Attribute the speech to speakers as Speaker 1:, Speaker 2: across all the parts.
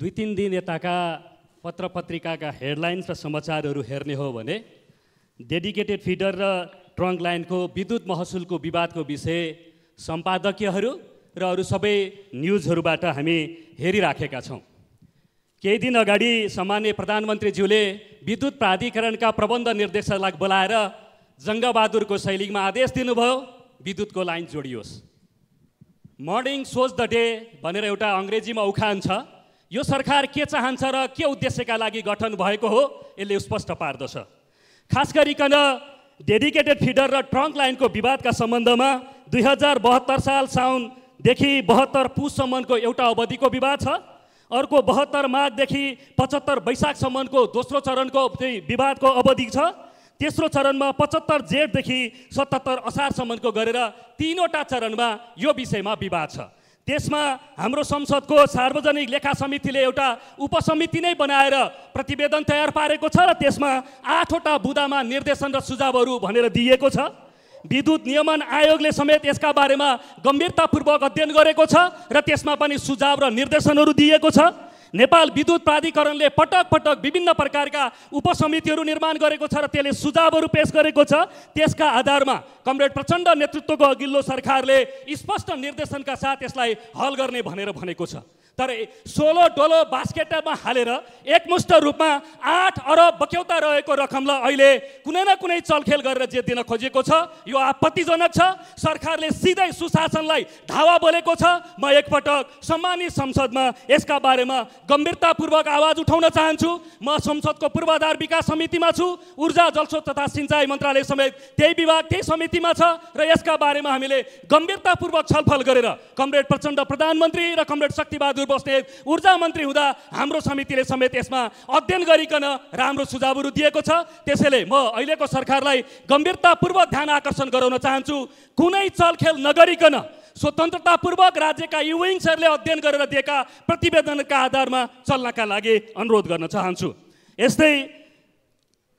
Speaker 1: दुई तिन दिन यताका पत्र पत्रिकाका हेडलाइन्स र समाचारहरू हेर्ने हो भने डेडिकेटेड फिडर र ट्रङ्क लाइनको विद्युत महसुलको विवादको विषय सम्पादकीयहरू र अरू सबै न्युजहरूबाट हामी हेरिराखेका छौँ केही दिन अगाडि सामान्य प्रधानमन्त्रीज्यूले विद्युत प्राधिकरणका प्रबन्ध निर्देशकलाई बोलाएर जङ्गबहादुरको शैलीमा आदेश दिनुभयो विद्युतको लाइन जोडियोस् मर्निङ सोज द डे भनेर एउटा अङ्ग्रेजीमा उखान छ यो सरकार के चाहन्छ र के उद्देश्यका लागि गठन भएको हो यसले स्पष्ट पार्दछ खास गरिकन डेडिकेटेड फिडर र ट्रङ्क लाइनको विवादका सम्बन्धमा दुई हजार बहत्तर साल साउनदेखि बहत्तर पुससम्मको एउटा अवधिको विवाद छ अर्को बहत्तर माघदेखि पचहत्तर वैशाखसम्मको दोस्रो चरणको विवादको अवधि छ तेस्रो चरणमा पचहत्तर जेठदेखि सतहत्तर असारसम्मको गरेर तिनवटा चरणमा यो विषयमा विवाद छ त्यसमा हाम्रो संसदको सार्वजनिक लेखा समितिले एउटा उपसमिति नै बनाएर प्रतिवेदन तयार पारेको छ र त्यसमा आठवटा बुदामा निर्देशन र सुझावहरू भनेर दिएको छ विद्युत नियमन आयोगले समेत यसका बारेमा गम्भीरतापूर्वक अध्ययन गरेको छ र त्यसमा पनि सुझाव र निर्देशनहरू दिएको छ नेपाल विद्युत प्राधिकरणले पटक पटक विभिन्न प्रकारका उपसमितिहरू निर्माण गरेको छ र त्यसले सुझावहरू पेस गरेको छ त्यसका आधारमा कमरेड प्रचण्ड नेतृत्वको अघिल्लो सरकारले स्पष्ट निर्देशनका साथ यसलाई हल गर्ने भनेर भनेको छ तर सोलो डोलो बास्केटमा हालेर एकमुष्ट रूपमा आठ अरब बक्यौता रहेको रकमलाई अहिले कुनै न कुनै चलखेल गरेर जे दिन खोजेको छ यो आपत्तिजनक छ सरकारले सिधै सुशासनलाई धावा बोलेको छ म एकपटक सम्मानित संसदमा यसका बारेमा गम्भीरतापूर्वक आवाज उठाउन चाहन्छु म संसदको पूर्वाधार विकास समितिमा छु ऊर्जा जलस्रोत तथा सिँचाइ मन्त्रालय समेत त्यही विभाग त्यही समितिमा छ र यसका बारेमा हामीले गम्भीरतापूर्वक छलफल गरेर कमरेड प्रचण्ड प्रधानमन्त्री र कमरेड शक्तिबहादुर बस्नेत ऊर्जा मन्त्री हुँदा हाम्रो समितिले समेत यसमा अध्ययन गरिकन राम्रो सुझावहरू दिएको छ त्यसैले म अहिलेको सरकारलाई गम्भीरतापूर्वक ध्यान आकर्षण गराउन चाहन्छु कुनै चलखेल नगरिकन स्वतन्त्रतापूर्वक राज्यका युविङ्सहरूले अध्ययन गरेर दिएका प्रतिवेदनका आधारमा चल्नका लागि अनुरोध गर्न चाहन्छु यस्तै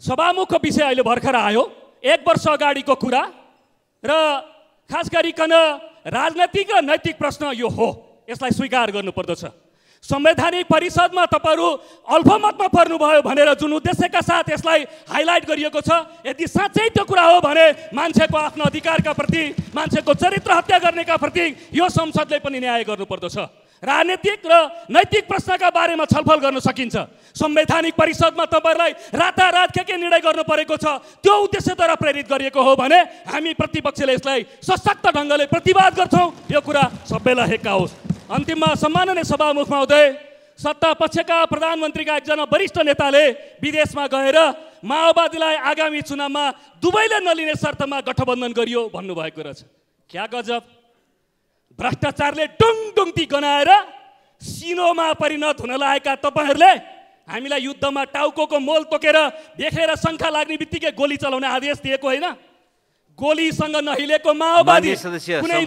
Speaker 1: सभामुखको विषय अहिले भर्खर आयो एक वर्ष अगाडिको कुरा र खास गरिकन राजनैतिक र नैतिक प्रश्न यो हो यसलाई स्वीकार गर्नुपर्दछ संवैधानिक परिषदमा तपाईँहरू अल्फमतमा पर्नुभयो भनेर जुन उद्देश्यका साथ यसलाई हाइलाइट गरिएको छ यदि साँच्चै त्यो कुरा हो भने मान्छेको आफ्नो अधिकारका प्रति मान्छेको चरित्र हत्या गर्नेका प्रति यो संसदले पनि न्याय गर्नुपर्दछ राजनीतिक र नैतिक प्रश्नका बारेमा छलफल गर्न सकिन्छ संवैधानिक परिषदमा तपाईँहरूलाई रातारात के के निर्णय गर्नु परेको छ त्यो उद्देश्यद्वारा प्रेरित गरिएको हो भने हामी प्रतिपक्षले यसलाई सशक्त ढङ्गले प्रतिवाद गर्छौँ यो कुरा सबैलाई हेक्का होस् अन्तिममा सम्माननीय सभामुखमा हुँदै सत्ता पक्षका प्रधानमन्त्रीका एकजना वरिष्ठ नेताले विदेशमा गएर माओवादीलाई आगामी चुनावमा दुवैले नलिने शर्तमा गठबन्धन गरियो भन्नुभएको रहेछ क्या गजब भ्रष्टाचारले डुङडुङ्ती गनाएर सिनोमा परिणत हुन लागेका तपाईँहरूले हामीलाई युद्धमा टाउको मोल तोकेर देखेर शङ्खा लाग्ने बित्तिकै गोली चलाउने आदेश दिएको होइन गोलीसँग नहिलेको माओवादी कुनै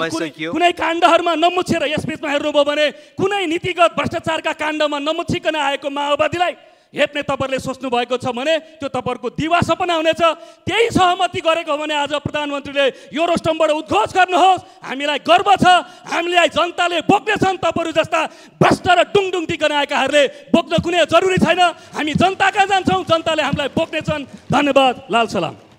Speaker 1: कुनै काण्डहरूमा नमुछेर बिचमा हेर्नुभयो भने कुनै नीतिगत भ्रष्टाचारका काण्डमा नमुछिकन आएको माओवादीलाई हेप्ने तपाईँहरूले सोच्नु भएको छ भने त्यो तपाईँहरूको दिवा सपना हुनेछ त्यही सहमति गरेको हो भने आज प्रधानमन्त्रीले यो रोस्टमबाट उद्घोष गर्नुहोस् हामीलाई गर्व छ हामीलाई जनताले बोक्नेछन् तपाईँहरू जस्ता भ्रष्ट र टिकन गनाएकाहरूले बोक्न कुनै जरुरी छैन हामी जनता कहाँ जान्छौँ जनताले हामीलाई बोक्नेछन् धन्यवाद लाल सलाम